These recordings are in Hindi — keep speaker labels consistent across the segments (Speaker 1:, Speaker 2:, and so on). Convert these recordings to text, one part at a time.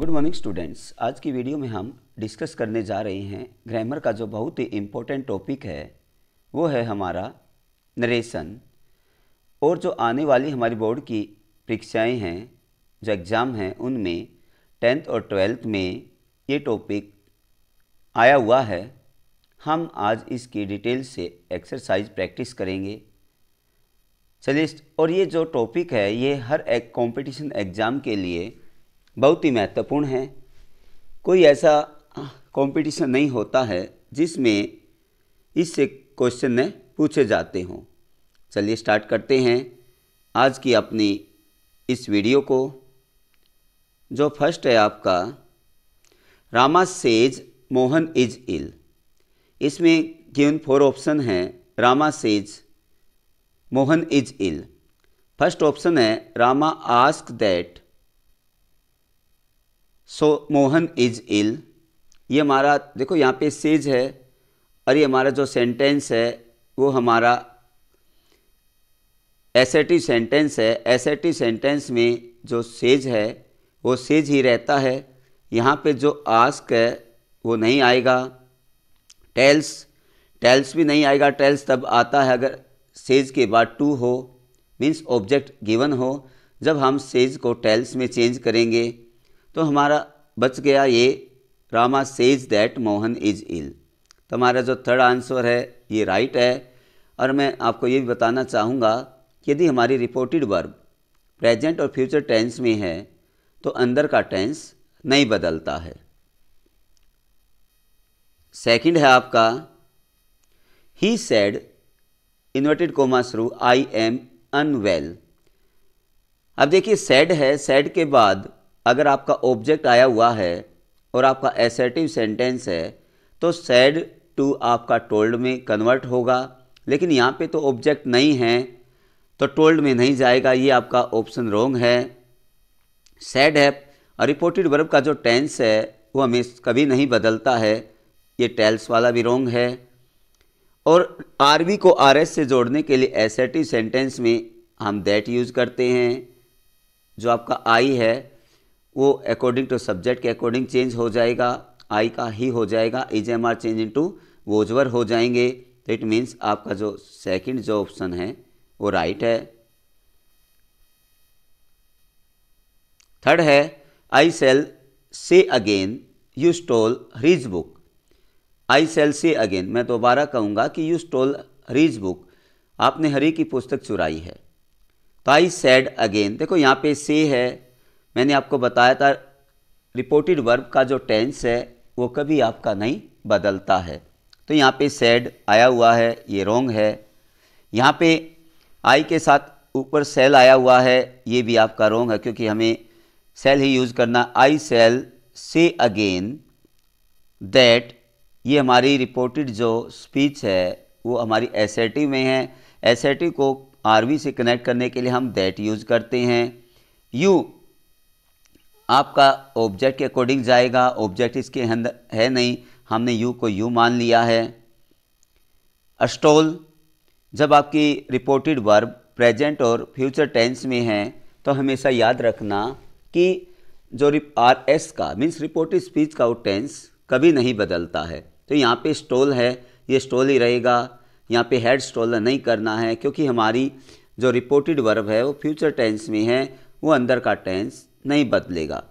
Speaker 1: गुड मॉर्निंग स्टूडेंट्स आज की वीडियो में हम डिस्कस करने जा रहे हैं ग्रामर का जो बहुत ही इम्पोर्टेंट टॉपिक है वो है हमारा नरेशन और जो आने वाली हमारी बोर्ड की परीक्षाएं हैं जो एग्ज़ाम हैं उनमें टेंथ और ट्वेल्थ में ये टॉपिक आया हुआ है हम आज इसकी डिटेल से एक्सरसाइज प्रैक्टिस करेंगे चलिए और ये जो टॉपिक है ये हर एक कॉम्पिटिशन एग्ज़ाम के लिए बहुत ही महत्वपूर्ण है कोई ऐसा कंपटीशन नहीं होता है जिसमें इससे क्वेश्चन ने पूछे जाते हों चलिए स्टार्ट करते हैं आज की अपनी इस वीडियो को जो फर्स्ट है आपका Rama says Mohan is ill इसमें गिवन फोर ऑप्शन हैं Rama says Mohan is ill first option है Rama ask that so Mohan is ill ये हमारा देखो यहाँ पे सेज है और ये हमारा जो सेंटेंस है वो हमारा एसेटिव सेंटेंस है एसेटिव सेंटेंस में जो सेज है वो सेज ही रहता है यहाँ पे जो आस्क है वो नहीं आएगा टेल्स टेल्स भी नहीं आएगा टेल्स तब आता है अगर सेज के बाद टू हो मीन्स ऑब्जेक्ट गिवन हो जब हम सेज को टेल्स में चेंज करेंगे तो हमारा बच गया ये Rama says that Mohan is ill तुम्हारा जो थर्ड आंसर है ये राइट है और मैं आपको ये भी बताना चाहूँगा कि यदि हमारी रिपोर्टेड वर्ब प्रेजेंट और फ्यूचर टेंस में है तो अंदर का टेंस नहीं बदलता है सेकंड है आपका he said inverted comma through I am unwell अब देखिए सैड है सेड के बाद अगर आपका ऑब्जेक्ट आया हुआ है और आपका एसेटिव सेंटेंस है तो सैड टू आपका टोल्ड में कन्वर्ट होगा लेकिन यहाँ पे तो ऑब्जेक्ट नहीं है तो टोल्ड में नहीं जाएगा ये आपका ऑप्शन रॉन्ग है सैड है रिपोर्टेड वर्ब का जो टेंस है वो हमें कभी नहीं बदलता है ये टेल्स वाला भी रॉन्ग है और आरवी को आरएस से जोड़ने के लिए एसेटिव सेंटेंस में हम दैट यूज़ करते हैं जो आपका आई है वो अकॉर्डिंग टू सब्जेक्ट के अकॉर्डिंग चेंज हो जाएगा आई का ही हो जाएगा is am are change to was were हो जाएंगे तो इट मीन्स आपका जो सेकंड जो ऑप्शन है वो राइट है थर्ड है I shall say again you stole रीज book I shall say again मैं दोबारा कहूँगा कि यू स्टोल हरीज बुक आपने हरी की पुस्तक चुराई है तो आई सेड अगेन देखो यहाँ पे से है मैंने आपको बताया था रिपोर्टेड वर्ब का जो टेंस है वो कभी आपका नहीं बदलता है तो यहाँ पे सेड आया हुआ है ये रोंग है यहाँ पे आई के साथ ऊपर सेल आया हुआ है ये भी आपका रोंग है क्योंकि हमें सेल ही यूज़ करना I shall say again that ये हमारी रिपोर्टेड जो स्पीच है वो हमारी एस में है एस को आरवी से कनेक्ट करने के लिए हम दैट यूज़ करते हैं यू आपका ऑब्जेक्ट के अकॉर्डिंग जाएगा ऑब्जेक्ट इसके अंदर है नहीं हमने यू को यू मान लिया है अस्टोल जब आपकी रिपोर्टेड वर्ब प्रेजेंट और फ्यूचर टेंस में है तो हमेशा याद रखना कि जो आर एस का मीन्स रिपोर्टेड स्पीच का वो टेंस कभी नहीं बदलता है तो यहाँ पे स्टोल है ये स्टोल ही रहेगा यहाँ पे हेड स्टोल नहीं करना है क्योंकि हमारी जो रिपोर्टेड वर्ब है वो फ्यूचर टेंस में है वो अंदर का टेंस नहीं बदलेगा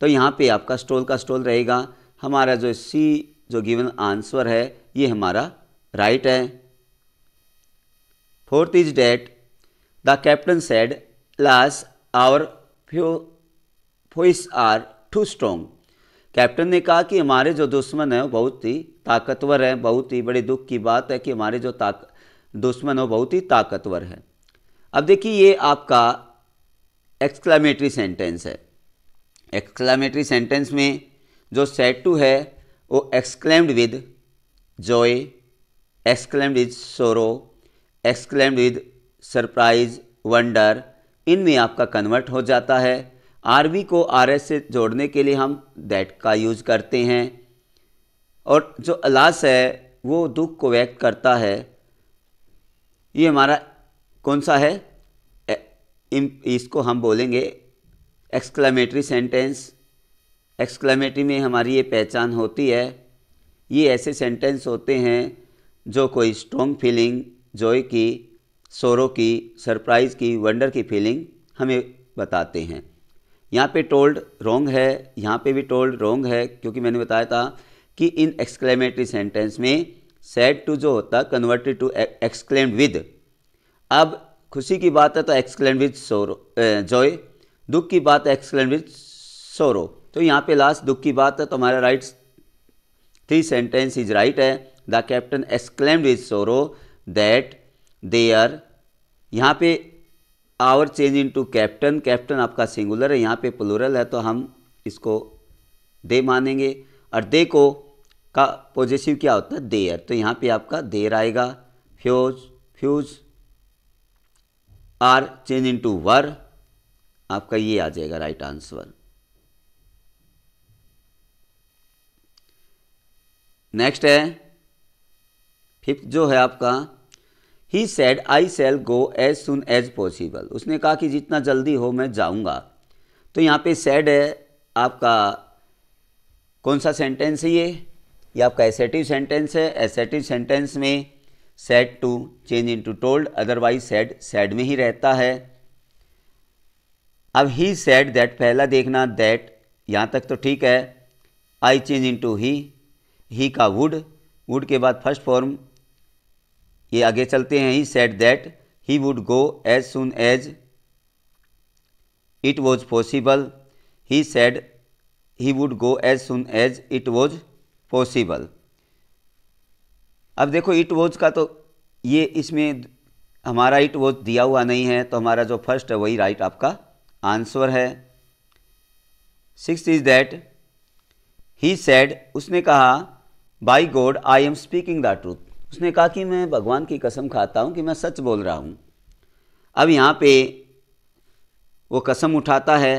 Speaker 1: तो यहाँ पे आपका स्टोल का स्टोल रहेगा हमारा जो सी जो गिवन आंसर है ये हमारा राइट है fourth is that the captain said alas our foes are too strong captain ने कहा कि हमारे जो दुश्मन हैं वो बहुत ही ताकतवर हैं बहुत ही बड़े दुख की बात है कि हमारे जो ताक दुश्मन हो बहुत ही ताकतवर है अब देखिए ये आपका एक्सक्लामेटरी सेंटेंस है एक्सक्लामेटरी सेंटेंस में जो सेट टू है वो exclaimed with joy exclaimed with sorrow exclaimed with surprise wonder इनमें आपका कन्वर्ट हो जाता है आर को आर एस से जोड़ने के लिए हम दैट का यूज करते हैं और जो अलास है वो दुख को व्यक्त करता है ये हमारा कौन सा है इसको हम बोलेंगे एक्सक्लामेटरी सेंटेंस एक्सक्लामेटरी में हमारी ये पहचान होती है ये ऐसे सेंटेंस होते हैं जो कोई स्ट्रॉन्ग फीलिंग जॉय की सोरो की सरप्राइज़ की वंडर की फीलिंग हमें बताते हैं यहाँ पे टोल्ड रोंग है यहाँ पे भी टोल्ड रोंग है क्योंकि मैंने बताया था कि इन एक्सक्लेमेटरी सेंटेंस में सेड टू जो होता कन्वर्टेड टू एक्सक्लेम्ड विद अब खुशी की बात है तो एक्सक्लेंड विथ सोरो जॉय दुख की बात है एक्सक्लेंट विथ सोरो तो यहाँ पे लास्ट दुख की बात है तो हमारा right three sentence is right है the captain exclaim with sorrow that their यहाँ पे our change into captain captain आपका सिंगुलर है यहाँ पे प्लूरल है तो हम इसको दे मानेंगे और दे को का पॉजिटिव क्या होता है देयर तो यहाँ पे आपका देर आएगा foes foes are change into were आपका ये आ जाएगा राइट आंसर नेक्स्ट है फिफ्थ जो है आपका he said I shall go as soon as possible उसने कहा कि जितना जल्दी हो मैं जाऊंगा तो यहां पे सेड है आपका कौन सा सेंटेंस है ये ये आपका एसेटिव सेंटेंस है एसेटिव सेंटेंस में said to change into told otherwise said said में ही रहता है अब ही सेड दैट पहला देखना दैट यहाँ तक तो ठीक है I change into he he का वुड वुड के बाद फर्स्ट फॉर्म ये आगे चलते हैं he said that he would go as soon as it was possible he said he would go as soon as it was possible अब देखो इट वॉज का तो ये इसमें हमारा इट वॉज दिया हुआ नहीं है तो हमारा जो फर्स्ट है वही राइट आपका आंसर है six is that he said उसने कहा by God I am speaking the truth उसने कहा कि मैं भगवान की कसम खाता हूँ कि मैं सच बोल रहा हूँ अब यहाँ पे वो कसम उठाता है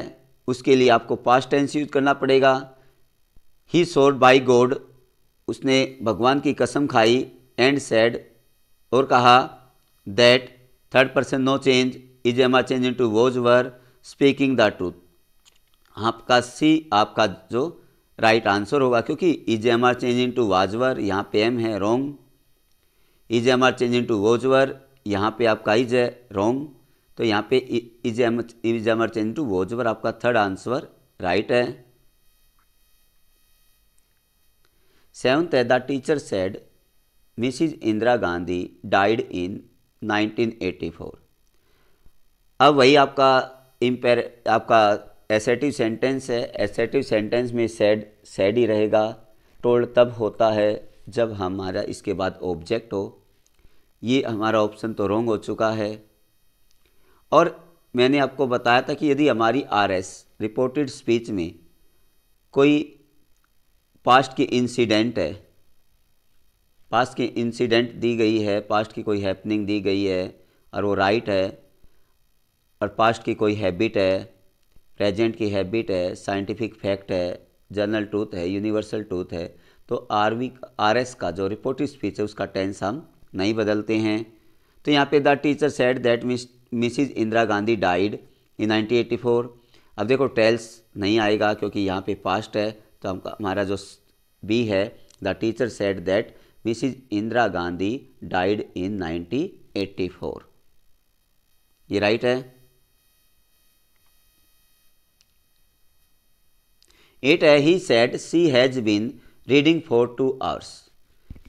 Speaker 1: उसके लिए आपको पास्ट टेंस यूज करना पड़ेगा ही सोड बाई गॉड उसने भगवान की कसम खाई एंड सैड और कहा that third person no change is am change into was were speaking the truth आपका सी आपका जो राइट right आंसर होगा क्योंकि is am are change into was were यहाँ पे एम है wrong is am are change into was were यहाँ पे आपका इज है रोंग तो यहाँ पे is am is am are change to was were आपका थर्ड आंसर राइट है Seventh, the teacher said Mrs. Indira Gandhi died in 1984. अब वही आपका इम्पेर आपका एसेटिव सेंटेंस है एसेटिव सेंटेंस में सैड सैड ही रहेगा टोल्ड तब होता है जब हमारा इसके बाद ऑब्जेक्ट हो ये हमारा ऑप्शन तो रॉन्ग हो चुका है और मैंने आपको बताया था कि यदि हमारी आरएस रिपोर्टेड स्पीच में कोई पास्ट की इंसिडेंट है पास्ट की इंसिडेंट दी गई है पास्ट की कोई हैपनिंग दी गई है और वो राइट है और पास्ट की कोई हैबिट है प्रेजेंट की हैबिट है साइंटिफिक फैक्ट है जनरल ट्रूथ है यूनिवर्सल ट्रूथ है तो आर वी आर एस का जो रिपोर्टिव स्पीच है उसका टेंस हम नहीं बदलते हैं तो यहाँ पे the teacher said that Mrs Indira Gandhi died in 1984 अब देखो टेल्स नहीं आएगा क्योंकि यहाँ पे पास्ट है तो हमारा जो बी है the teacher said that Mrs Indira Gandhi died in 1984 ये राइट है एट है he said she has been reading for two hours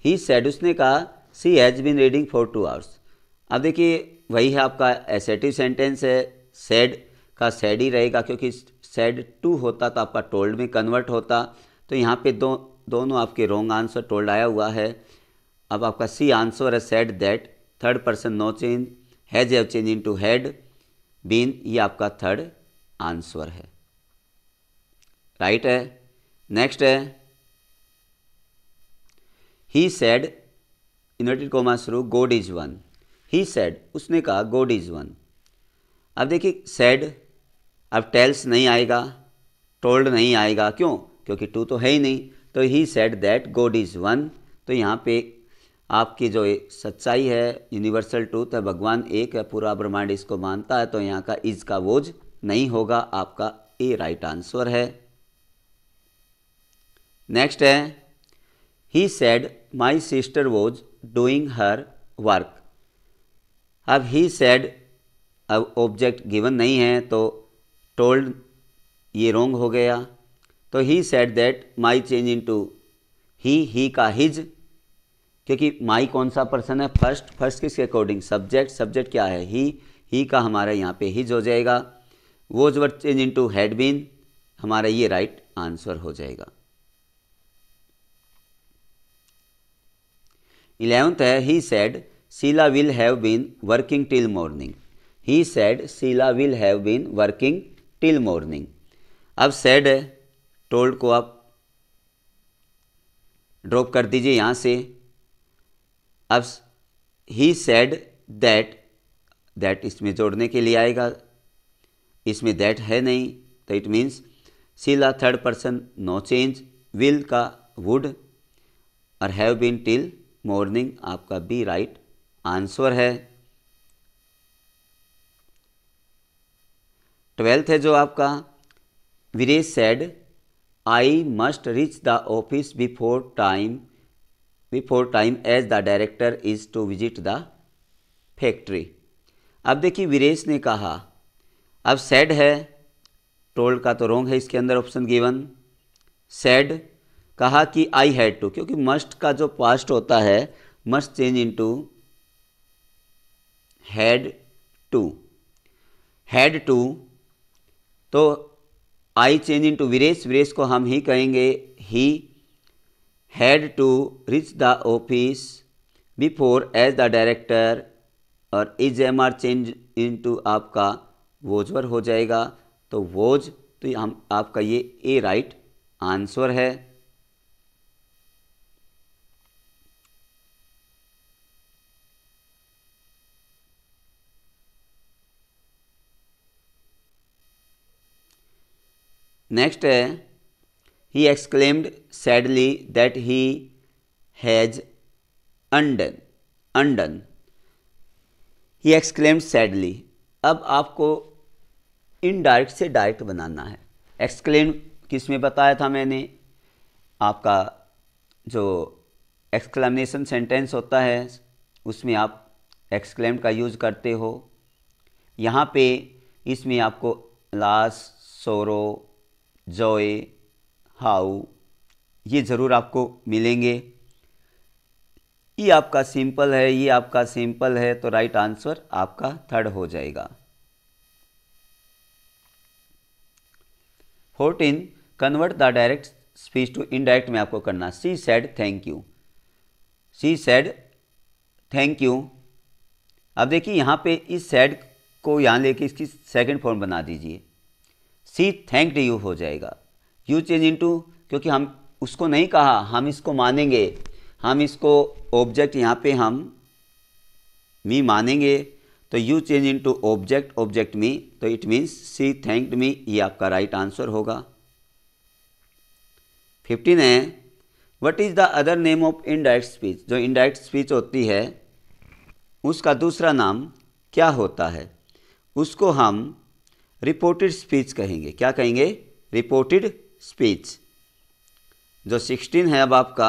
Speaker 1: he said उसने कहा she has been reading for two hours अब देखिए वही है आपका एसेटिव सेंटेंस है सेड का सेड ही रहेगा क्योंकि सेड टू होता तो आपका टोल्ड में कन्वर्ट होता तो यहाँ पे दो दोनों आपके रोंग आंसर टोल्ड आया हुआ है अब आपका सी आंसर है said that third person no change has have change into had been ये आपका थर्ड आंसर है राइट है नेक्स्ट है ही सेड इन्वर्टेड कोमा शुरू गोड इज वन ही सेड उसने कहा गोड इज वन अब देखिए सेड अब टेल्स नहीं आएगा टोल्ड नहीं आएगा क्यों क्योंकि टू तो है ही नहीं तो he said that God is one तो यहाँ पे आपकी जो सच्चाई है यूनिवर्सल ट्रूथ है भगवान एक है पूरा ब्रह्मांड इसको मानता है तो यहाँ का इज का बोझ नहीं होगा आपका ए राइट आंसर है नेक्स्ट है he said my sister was doing her work अब ही सेड अब ऑब्जेक्ट गिवन नहीं है तो टोल्ड ये रोंग हो गया तो he said that my change into he he का हिज क्योंकि माई कौन सा पर्सन है फर्स्ट फर्स्ट किसके अकॉर्डिंग सब्जेक्ट सब्जेक्ट क्या है ही ही का हमारा यहाँ पे हिज हो जाएगा वो जो change into had been हमारा ये राइट आंसर हो जाएगा इलेवेंथ है he said Sheela will have been working till morning he said Sheela will have been working till morning अब सेड है टोल्ड को आप ड्रॉप कर दीजिए यहाँ से अब ही सैड दैट दैट इसमें जोड़ने के लिए आएगा इसमें दैट है नहीं तो it means Sheela third person no change will का वुड और हैव बीन टिल मॉर्निंग आपका बी राइट आंसर है ट्वेल्थ है जो आपका Viresh said I must reach the office before time before time as the director is to visit the factory अब देखिए वीरेश ने कहा अब सेड है टोल्ड का तो रोंग है इसके अंदर ऑप्शन गिवन सेड कहा कि आई हैड टू क्योंकि मस्ट का जो पास्ट होता है must change into had to had to तो I change into Viresh Viresh को हम ही कहेंगे he had to reach the office before as the director और is am are change into आपका वोजवर हो जाएगा तो वोज तो हम आपका ये ए राइट आंसर है नेक्स्ट है he exclaimed sadly that he has undone undone he exclaimed sadly अब आपको इनडायरेक्ट से डायरेक्ट बनाना है एक्सक्लेम किस में बताया था मैंने आपका जो एक्सक्लेमेशन सेंटेंस होता है उसमें आप एक्सक्लेम का यूज़ करते हो यहाँ पे इसमें आपको लाश सोरो जॉय हाउ ये ज़रूर आपको मिलेंगे ये आपका सिंपल है ये आपका सिंपल है तो राइट आंसर आपका थर्ड हो जाएगा fourteen convert the direct speech to indirect में आपको करना she said thank you she said thank you अब देखिए यहाँ पे इस सैड को यहाँ लेके इसकी सेकंड फॉर्म बना दीजिए सी थैंक्ड यू हो जाएगा यू चेंज इन टू क्योंकि हम उसको नहीं कहा हम इसको मानेंगे हम इसको ऑब्जेक्ट यहाँ पे हम मी मानेंगे तो you change into object object me तो it means she thanked me ये आपका राइट right आंसर होगा फिफ्टीन है what is the other name of indirect speech जो इनडायरेक्ट स्पीच होती है उसका दूसरा नाम क्या होता है उसको हम रिपोर्टेड स्पीच कहेंगे क्या कहेंगे रिपोर्टेड स्पीच जो सिक्सटीन है अब आपका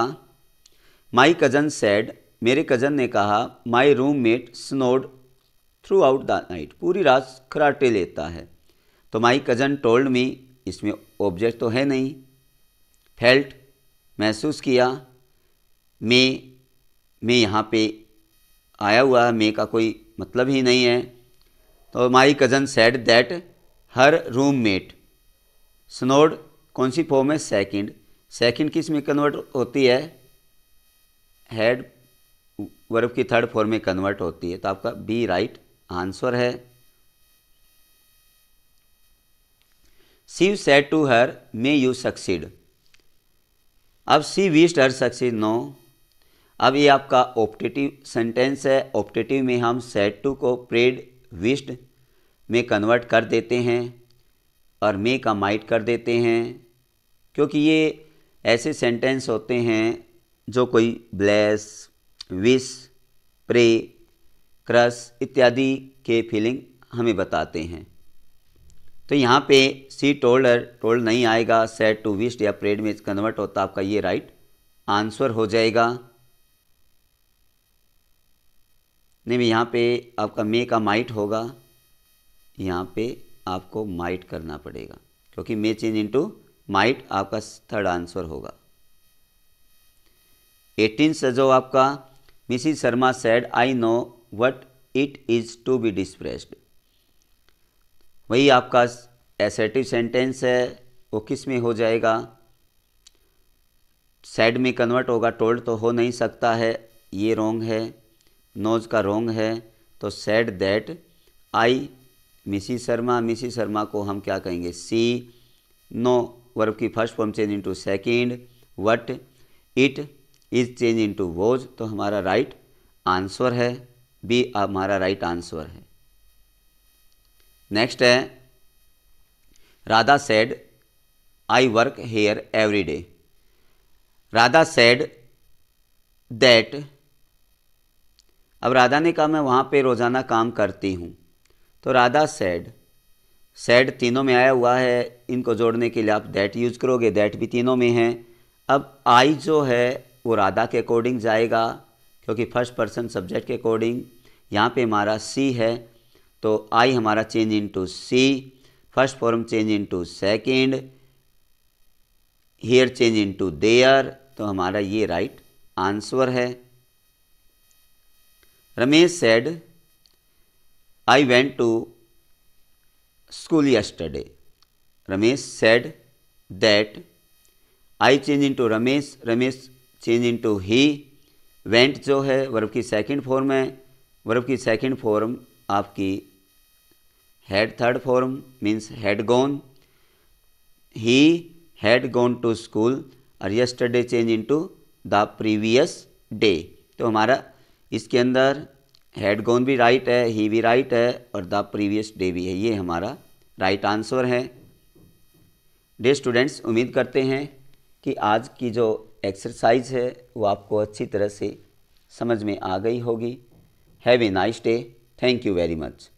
Speaker 1: माई कज़न सेड मेरे कज़न ने कहा my roommate snored throughout the night पूरी रात खराटे लेता है तो माई कज़न टोल्ड मी इसमें ऑब्जेक्ट तो है नहीं फेल्ट महसूस किया मे मैं यहाँ पे आया हुआ है मे का कोई मतलब ही नहीं है तो my cousin said that her roommate snored कौन सी फॉर्म है सेकंड सेकंड किस में कन्वर्ट होती है हेड वर्ब की थर्ड फॉर्म में कन्वर्ट होती है तो आपका बी राइट आंसर है Shiv said to her may you succeed अब सी विस्ट हर सक्सीड नो अब ये आपका ऑप्टेटिव सेंटेंस है ऑप्टेटिव में हम सेट टू को प्रेड विस्ट में कन्वर्ट कर देते हैं और मे का माइट कर देते हैं क्योंकि ये ऐसे सेंटेंस होते हैं जो कोई ब्लेस विश प्रे क्रस इत्यादि के फीलिंग हमें बताते हैं तो यहाँ पे सी टोल्डर टोल्ड नहीं आएगा सेट टू विस्ट या प्रेड में कन्वर्ट होता आपका ये राइट आंसर हो जाएगा नहीं यहाँ पे आपका मे का माइट होगा यहाँ पे आपको माइट करना पड़ेगा क्योंकि मे चेंज इनटू माइट आपका थर्ड आंसर होगा एटीन जो आपका Mrs Sharma said I know what it is to be depressed वही आपका एसेटिव सेंटेंस है वो किस में हो जाएगा सैड में कन्वर्ट होगा टोल्ड तो हो नहीं सकता है ये रोंग है नोज का रोंग है तो सैड दैट आई मिसी शर्मा मिसी शर्मा को हम क्या कहेंगे सी नो वर्ब की first form change into second what it is change into was तो हमारा राइट आंसर है बी हमारा राइट आंसर है नेक्स्ट है Radha said I work here every day Radha said that अब राधा ने कहा मैं वहाँ पे रोज़ाना काम करती हूँ तो राधा सैड सैड तीनों में आया हुआ है इनको जोड़ने के लिए आप दैट यूज करोगे दैट भी तीनों में है अब आई जो है वो राधा के अकॉर्डिंग जाएगा क्योंकि फर्स्ट पर्सन सब्जेक्ट के अकॉर्डिंग यहाँ पे हमारा सी है तो आई हमारा change into she first form change into second here change into there तो हमारा ये राइट right आंसर है Ramesh said I went to school yesterday Ramesh said that I change into Ramesh Ramesh change into he went जो है वर्ब की सेकेंड फॉर्म है वर्ब की सेकेंड फॉर्म आपकी had third form means had gone he had gone to school और yesterday change into the previous day तो हमारा इसके अंदर हेड गोन भी राइट है ही भी राइट है और द प्रीवियस डे भी है ये हमारा राइट आंसर है डे स्टूडेंट्स उम्मीद करते हैं कि आज की जो एक्सरसाइज है वो आपको अच्छी तरह से समझ में आ गई होगी have a nice day thank you very much